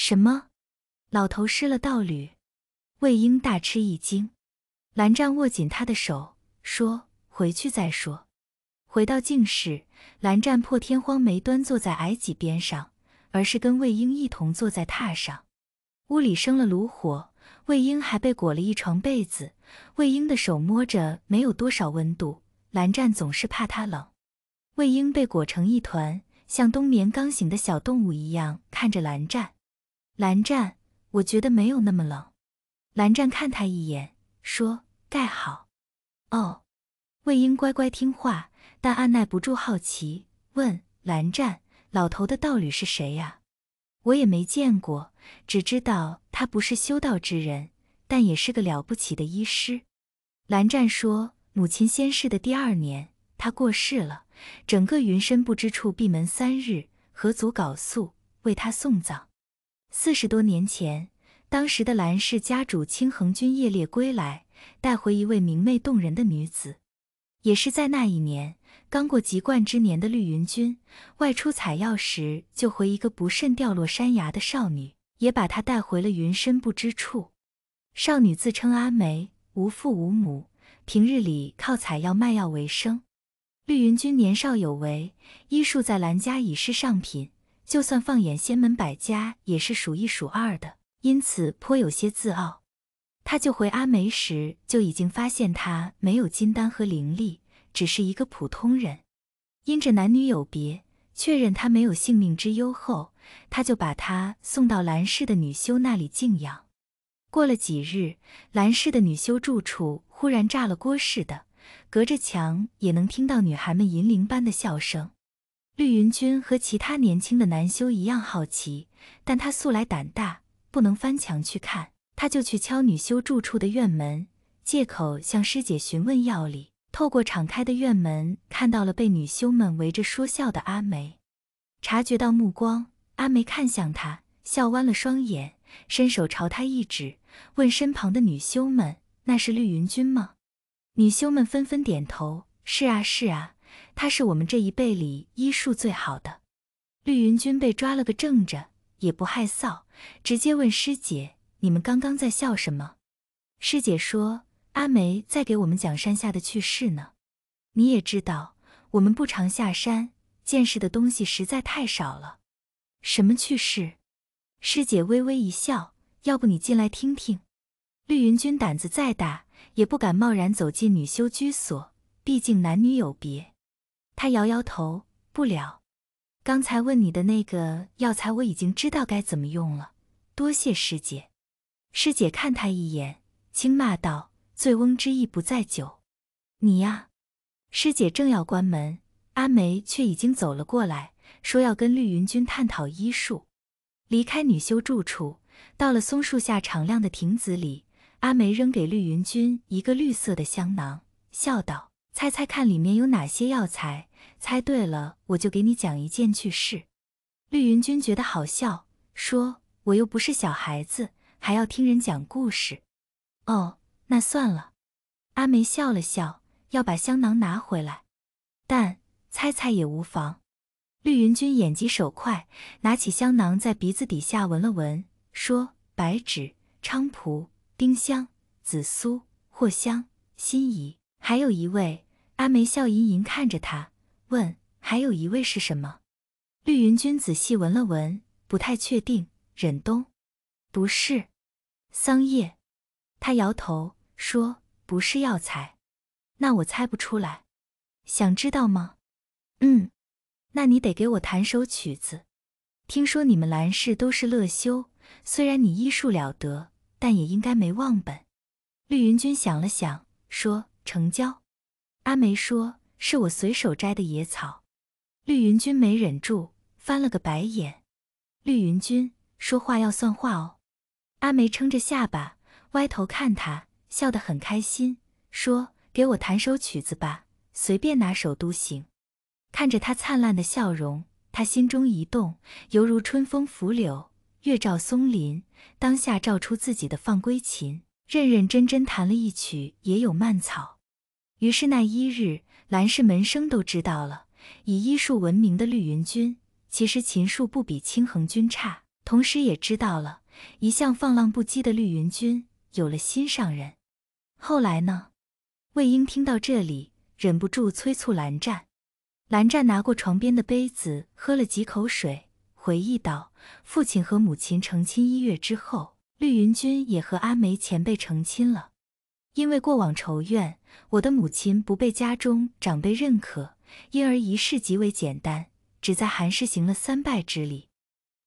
什么？老头失了道侣？魏婴大吃一惊。蓝湛握紧他的手，说：“回去再说。”回到静室，蓝湛破天荒没端坐在矮几边上，而是跟魏婴一同坐在榻上。屋里生了炉火，魏婴还被裹了一床被子。魏婴的手摸着没有多少温度，蓝湛总是怕他冷。魏婴被裹成一团，像冬眠刚醒的小动物一样看着蓝湛。蓝湛，我觉得没有那么冷。蓝湛看他一眼，说：“盖好。”哦，魏婴乖乖听话，但按耐不住好奇，问：“蓝湛，老头的道侣是谁呀？”我也没见过，只知道他不是修道之人，但也是个了不起的医师。蓝湛说：“母亲仙逝的第二年，他过世了，整个云深不知处闭门三日，何足搞素为他送葬。”四十多年前，当时的兰氏家主清恒君夜猎归来，带回一位明媚动人的女子。也是在那一年，刚过籍贯之年的绿云君外出采药时，救回一个不慎掉落山崖的少女，也把她带回了云深不知处。少女自称阿梅，无父无母，平日里靠采药卖药为生。绿云君年少有为，医术在兰家已是上品。就算放眼仙门百家，也是数一数二的，因此颇有些自傲。他救回阿梅时，就已经发现她没有金丹和灵力，只是一个普通人。因着男女有别，确认她没有性命之忧后，他就把她送到兰氏的女修那里静养。过了几日，兰氏的女修住处忽然炸了锅似的，隔着墙也能听到女孩们银铃般的笑声。绿云君和其他年轻的男修一样好奇，但他素来胆大，不能翻墙去看，他就去敲女修住处的院门，借口向师姐询问药理。透过敞开的院门，看到了被女修们围着说笑的阿梅。察觉到目光，阿梅看向他，笑弯了双眼，伸手朝他一指，问身旁的女修们：“那是绿云君吗？”女修们纷纷点头：“是啊，是啊。”他是我们这一辈里医术最好的。绿云君被抓了个正着，也不害臊，直接问师姐：“你们刚刚在笑什么？”师姐说：“阿梅在给我们讲山下的趣事呢。你也知道，我们不常下山，见识的东西实在太少了。”“什么趣事？”师姐微微一笑：“要不你进来听听。”绿云君胆子再大，也不敢贸然走进女修居所，毕竟男女有别。他摇摇头，不了。刚才问你的那个药材，我已经知道该怎么用了。多谢师姐。师姐看他一眼，轻骂道：“醉翁之意不在酒。”你呀，师姐正要关门，阿梅却已经走了过来，说要跟绿云君探讨医术。离开女修住处，到了松树下敞亮的亭子里，阿梅扔给绿云君一个绿色的香囊，笑道。猜猜看里面有哪些药材？猜对了，我就给你讲一件趣事。绿云君觉得好笑，说：“我又不是小孩子，还要听人讲故事。”哦，那算了。阿梅笑了笑，要把香囊拿回来，但猜猜也无妨。绿云君眼疾手快，拿起香囊在鼻子底下闻了闻，说：“白芷、菖蒲、丁香、紫苏、藿香、辛夷，还有一味。”阿梅笑吟吟看着他，问：“还有一位是什么？”绿云君仔细闻了闻，不太确定。忍冬？不是。桑叶？他摇头说：“不是药材。”那我猜不出来。想知道吗？嗯。那你得给我弹首曲子。听说你们兰氏都是乐修，虽然你医术了得，但也应该没忘本。绿云君想了想，说：“成交。”阿梅说：“是我随手摘的野草。”绿云君没忍住，翻了个白眼。绿云君说话要算话哦。阿梅撑着下巴，歪头看他，笑得很开心，说：“给我弹首曲子吧，随便拿首都行。”看着他灿烂的笑容，他心中一动，犹如春风拂柳，月照松林。当下照出自己的放归琴，认认真真弹了一曲《也有蔓草》。于是那一日，兰氏门生都知道了，以医术闻名的绿云君其实琴术不比青衡君差。同时，也知道了，一向放浪不羁的绿云君有了心上人。后来呢？魏婴听到这里，忍不住催促蓝湛。蓝湛拿过床边的杯子，喝了几口水，回忆道：“父亲和母亲成亲一月之后，绿云君也和阿梅前辈成亲了。”因为过往仇怨，我的母亲不被家中长辈认可，因而仪式极为简单，只在寒室行了三拜之礼。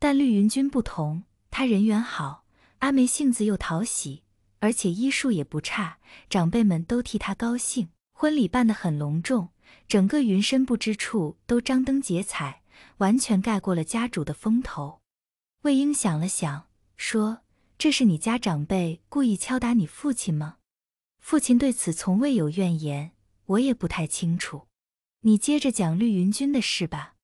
但绿云君不同，他人缘好，阿梅性子又讨喜，而且医术也不差，长辈们都替她高兴。婚礼办得很隆重，整个云深不知处都张灯结彩，完全盖过了家主的风头。魏婴想了想，说：“这是你家长辈故意敲打你父亲吗？”父亲对此从未有怨言，我也不太清楚。你接着讲绿云君的事吧。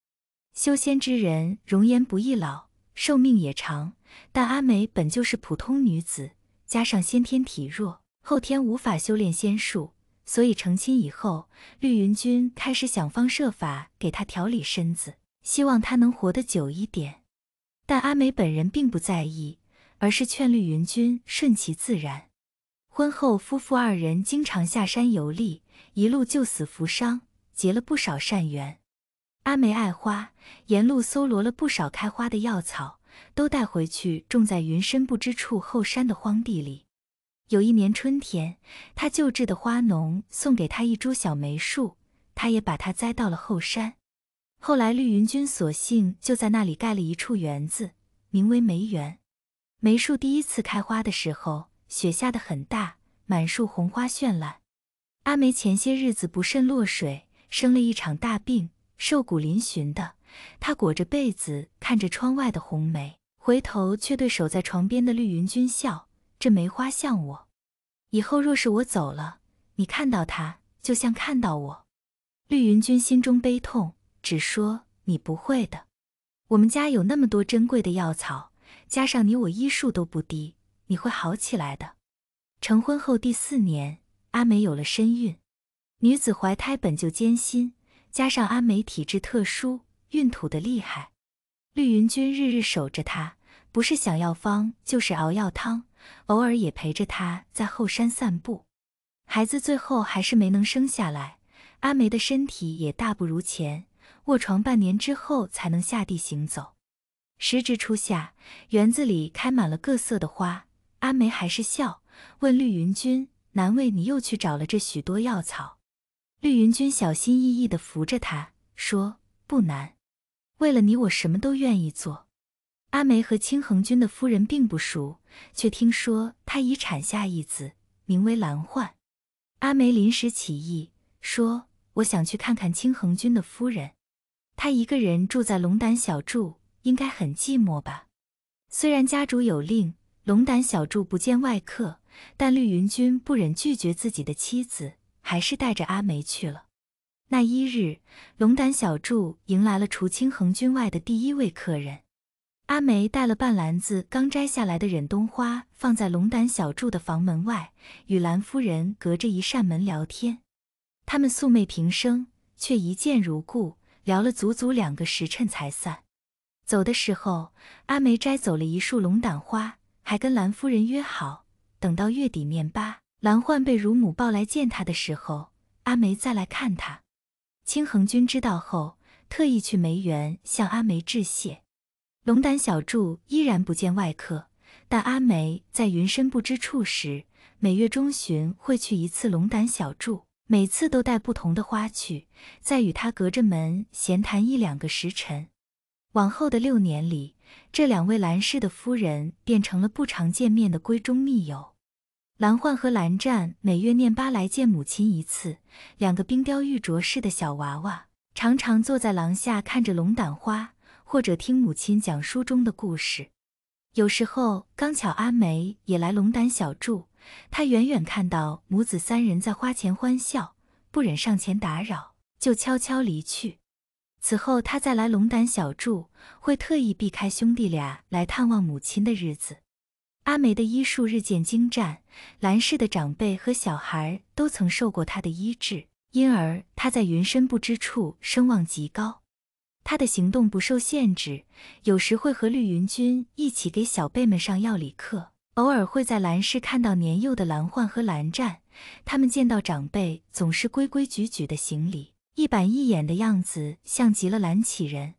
修仙之人容颜不易老，寿命也长。但阿梅本就是普通女子，加上先天体弱，后天无法修炼仙术，所以成亲以后，绿云君开始想方设法给她调理身子，希望她能活得久一点。但阿梅本人并不在意，而是劝绿云君顺其自然。婚后，夫妇二人经常下山游历，一路救死扶伤，结了不少善缘。阿梅爱花，沿路搜罗了不少开花的药草，都带回去种在云深不知处后山的荒地里。有一年春天，他救治的花农送给他一株小梅树，他也把它栽到了后山。后来，绿云君索性就在那里盖了一处园子，名为梅园。梅树第一次开花的时候。雪下的很大，满树红花绚烂。阿梅前些日子不慎落水，生了一场大病，瘦骨嶙峋的她裹着被子看着窗外的红梅，回头却对守在床边的绿云君笑：“这梅花像我，以后若是我走了，你看到它就像看到我。”绿云君心中悲痛，只说：“你不会的，我们家有那么多珍贵的药草，加上你我医术都不低。”你会好起来的。成婚后第四年，阿梅有了身孕。女子怀胎本就艰辛，加上阿梅体质特殊，孕吐的厉害。绿云君日日守着她，不是想药方，就是熬药汤，偶尔也陪着她在后山散步。孩子最后还是没能生下来，阿梅的身体也大不如前，卧床半年之后才能下地行走。时值初夏，园子里开满了各色的花。阿梅还是笑，问绿云君：“难为你又去找了这许多药草。”绿云君小心翼翼地扶着她，说：“不难，为了你，我什么都愿意做。”阿梅和青恒君的夫人并不熟，却听说他已产下一子，名为蓝焕。阿梅临时起意，说：“我想去看看青恒君的夫人，他一个人住在龙胆小筑，应该很寂寞吧？”虽然家主有令。龙胆小筑不见外客，但绿云君不忍拒绝自己的妻子，还是带着阿梅去了。那一日，龙胆小筑迎来了除清衡君外的第一位客人。阿梅带了半篮子刚摘下来的忍冬花，放在龙胆小筑的房门外，与兰夫人隔着一扇门聊天。他们素昧平生，却一见如故，聊了足足两个时辰才散。走的时候，阿梅摘走了一束龙胆花。还跟蓝夫人约好，等到月底面八，蓝焕被乳母抱来见他的时候，阿梅再来看他。清恒君知道后，特意去梅园向阿梅致谢。龙胆小筑依然不见外客，但阿梅在云深不知处时，每月中旬会去一次龙胆小筑，每次都带不同的花去，在与他隔着门闲谈一两个时辰。往后的六年里，这两位兰氏的夫人变成了不常见面的闺中密友。兰焕和兰湛每月念八来见母亲一次，两个冰雕玉琢似的小娃娃常常坐在廊下看着龙胆花，或者听母亲讲书中的故事。有时候刚巧阿梅也来龙胆小住，她远远看到母子三人在花前欢笑，不忍上前打扰，就悄悄离去。此后，他再来龙胆小住，会特意避开兄弟俩来探望母亲的日子。阿梅的医术日渐精湛，兰氏的长辈和小孩都曾受过他的医治，因而他在云深不知处声望极高。他的行动不受限制，有时会和绿云君一起给小辈们上药理课，偶尔会在兰氏看到年幼的兰焕和兰湛，他们见到长辈总是规规矩矩的行礼。一板一眼的样子，像极了蓝启人。